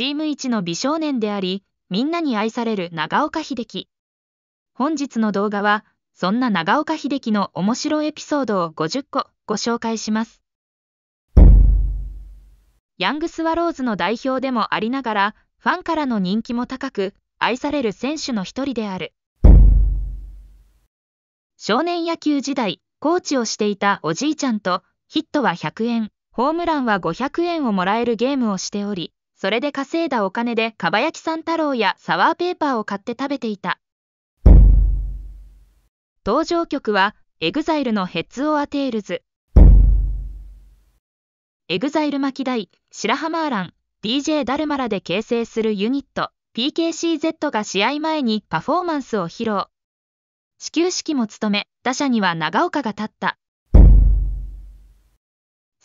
チーム一の美少年であり、みんなに愛される長岡秀樹。本日の動画は、そんな長岡秀樹の面白エピソードを50個ご紹介します。ヤングスワローズの代表でもありながら、ファンからの人気も高く、愛される選手の一人である。少年野球時代、コーチをしていたおじいちゃんと、ヒットは100円、ホームランは500円をもらえるゲームをしており、それで稼いだお金でかばやきさん太郎やサワーペーパーを買って食べていた。登場曲は、エグザイルのヘッツオアテールズ。エグザイル巻大、白浜アラン、DJ ダルマラで形成するユニット、PKCZ が試合前にパフォーマンスを披露。始球式も務め、打者には長岡が立った。好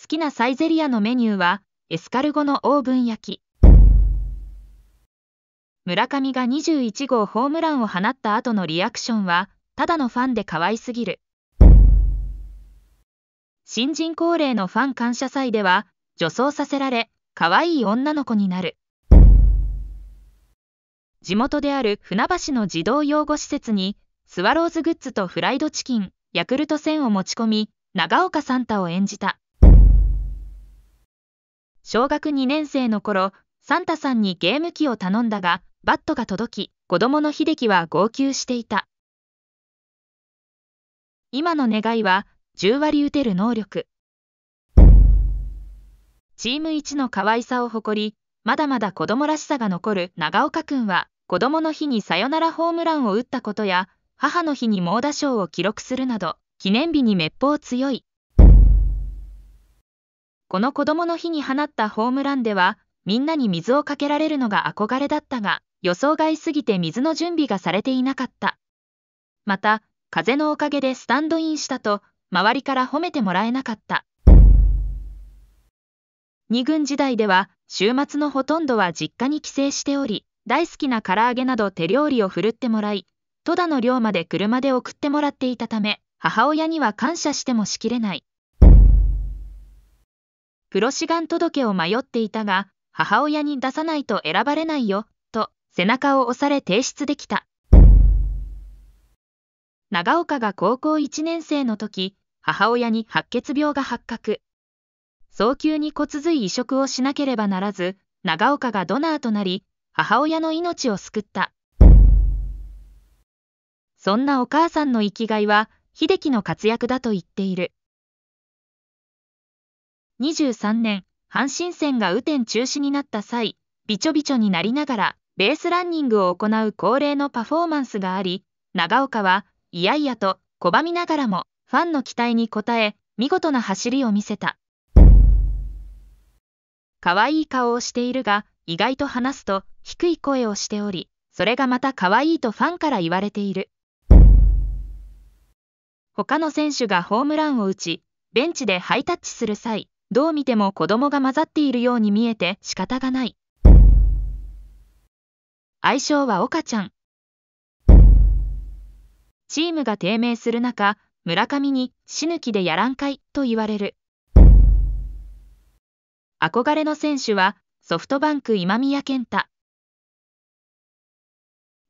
きなサイゼリアのメニューは、エスカルゴのオーブン焼き。村上が21号ホームランを放った後のリアクションは、ただのファンで可愛すぎる。新人恒例のファン感謝祭では、女装させられ、可愛い女の子になる。地元である船橋の児童養護施設に、スワローズグッズとフライドチキン、ヤクルト1000を持ち込み、長岡サンタを演じた。小学2年生の頃、サンタさんにゲーム機を頼んだが、バットが届き、子供の秀樹は号泣していた。今の願いは、10割打てる能力。チーム一の可愛さを誇り、まだまだ子供らしさが残る長岡くんは、子供の日にサヨナラホームランを打ったことや、母の日に猛打賞を記録するなど、記念日にめっぽう強い。この子供の日に放ったホームランでは、みんなに水をかけられるのが憧れだったが、予想外すぎて水の準備がされていなかった。また、風のおかげでスタンドインしたと、周りから褒めてもらえなかった。2軍時代では、週末のほとんどは実家に帰省しており、大好きな唐揚げなど手料理を振るってもらい、戸田の寮まで車で送ってもらっていたため、母親には感謝してもしきれない。プロ志願届を迷っていたが、母親に出さないと選ばれないよ背中を押され提出できた。長岡が高校1年生の時、母親に白血病が発覚。早急に骨髄移植をしなければならず、長岡がドナーとなり、母親の命を救った。そんなお母さんの生きがいは、秀樹の活躍だと言っている。23年、阪神戦が雨天中止になった際、びちょびちょになりながら、ベースランニングを行う恒例のパフォーマンスがあり、長岡はいやいやと拒みながらもファンの期待に応え、見事な走りを見せた。可愛い顔をしているが、意外と話すと低い声をしており、それがまた可愛いとファンから言われている。他の選手がホームランを打ち、ベンチでハイタッチする際、どう見ても子供が混ざっているように見えて仕方がない。愛称は岡ちゃん。チームが低迷する中、村上に死ぬ気でやらんかいと言われる。憧れの選手はソフトバンク今宮健太。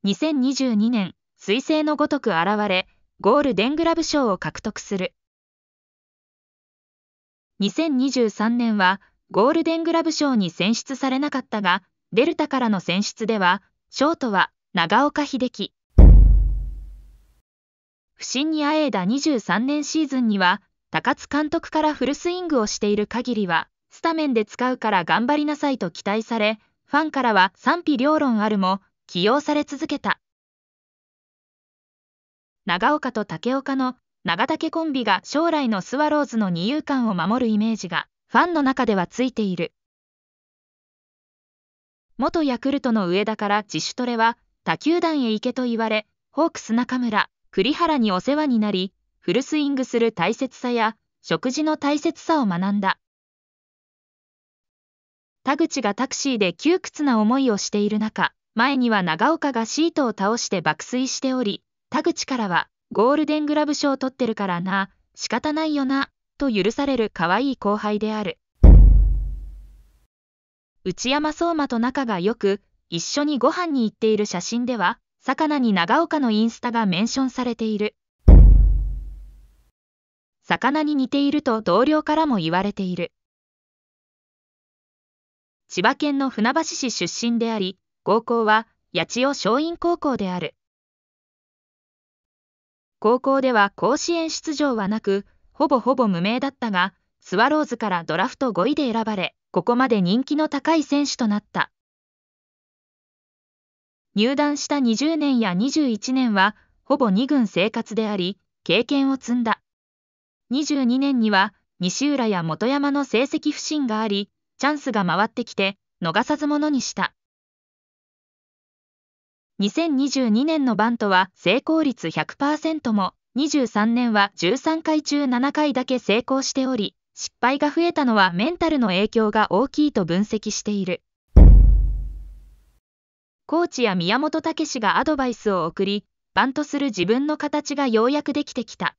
2022年、彗星のごとく現れ、ゴールデングラブ賞を獲得する。2023年はゴールデングラブ賞に選出されなかったが、デルタからの選出ではショートは長岡秀樹。不振にあえいだ23年シーズンには、高津監督からフルスイングをしている限りは、スタメンで使うから頑張りなさいと期待され、ファンからは賛否両論あるも、起用され続けた。長岡と竹岡の長竹コンビが将来のスワローズの二遊間を守るイメージが、ファンの中ではついている。元ヤクルトの上田から自主トレは他球団へ行けと言われ、ホークス中村、栗原にお世話になり、フルスイングする大切さや食事の大切さを学んだ。田口がタクシーで窮屈な思いをしている中、前には長岡がシートを倒して爆睡しており、田口からはゴールデングラブ賞を取ってるからな、仕方ないよな、と許される可愛い後輩である。内山相馬と仲が良く、一緒にご飯に行っている写真では、魚に長岡のインスタがメンションされている。魚に似ていると同僚からも言われている。千葉県の船橋市出身であり、高校は八千代松陰高校である。高校では甲子園出場はなく、ほぼほぼ無名だったが、スワローズからドラフト5位で選ばれ、ここまで人気の高い選手となった。入団した20年や21年は、ほぼ2軍生活であり、経験を積んだ。22年には、西浦や本山の成績不振があり、チャンスが回ってきて、逃さずものにした。2022年のバントは成功率100%も、23年は13回中7回だけ成功しており、失敗が増えたのはメンタルの影響が大きいと分析している。コーチや宮本武史がアドバイスを送り、バントする自分の形がようやくできてきた。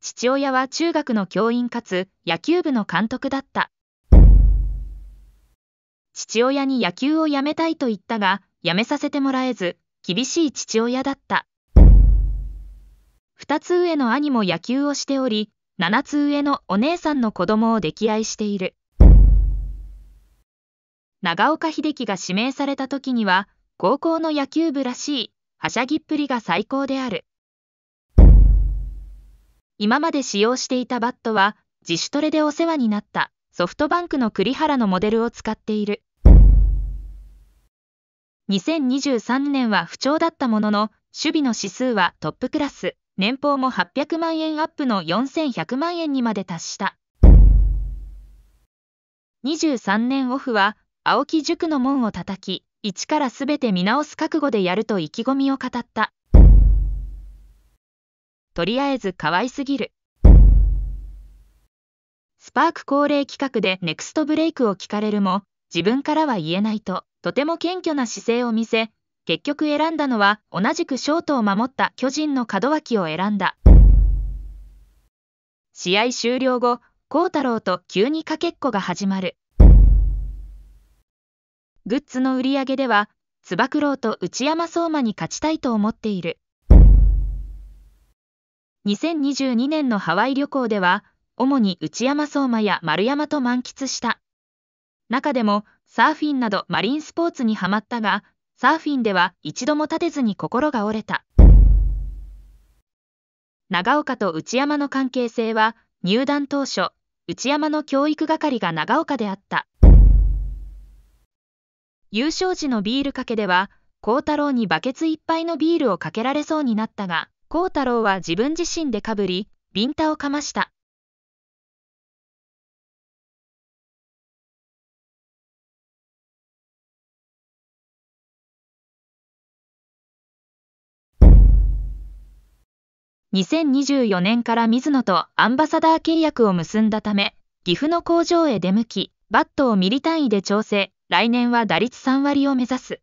父親は中学の教員かつ野球部の監督だった。父親に野球をやめたいと言ったが、やめさせてもらえず、厳しい父親だった。2つ上の兄も野球をしており、7つ上のお姉さんの子供を溺愛している。長岡秀樹が指名された時には、高校の野球部らしい、はしゃぎっぷりが最高である。今まで使用していたバットは、自主トレでお世話になったソフトバンクの栗原のモデルを使っている。2023年は不調だったものの、守備の指数はトップクラス。年俸も800万円アップの4100万円にまで達した。23年オフは、青木塾の門を叩き、一からすべて見直す覚悟でやると意気込みを語った。とりあえず可愛すぎる。スパーク恒例企画でネクストブレイクを聞かれるも、自分からは言えないと、とても謙虚な姿勢を見せ、結局選んだのは同じくショートを守った巨人の門脇を選んだ。試合終了後、幸太郎と急にかけっこが始まる。グッズの売り上げでは、つば九郎と内山相馬に勝ちたいと思っている。2022年のハワイ旅行では、主に内山相馬や丸山と満喫した。中でも、サーフィンなどマリンスポーツにはまったが、サーフィンでは一度も立てずに心が折れた。長岡と内山の関係性は、入団当初、内山の教育係が長岡であった。優勝時のビールかけでは、幸太郎にバケツいっぱいのビールをかけられそうになったが、幸太郎は自分自身でかぶり、ビンタをかました。2024年から水野とアンバサダー契約を結んだため、岐阜の工場へ出向き、バットをミリ単位で調整、来年は打率3割を目指す。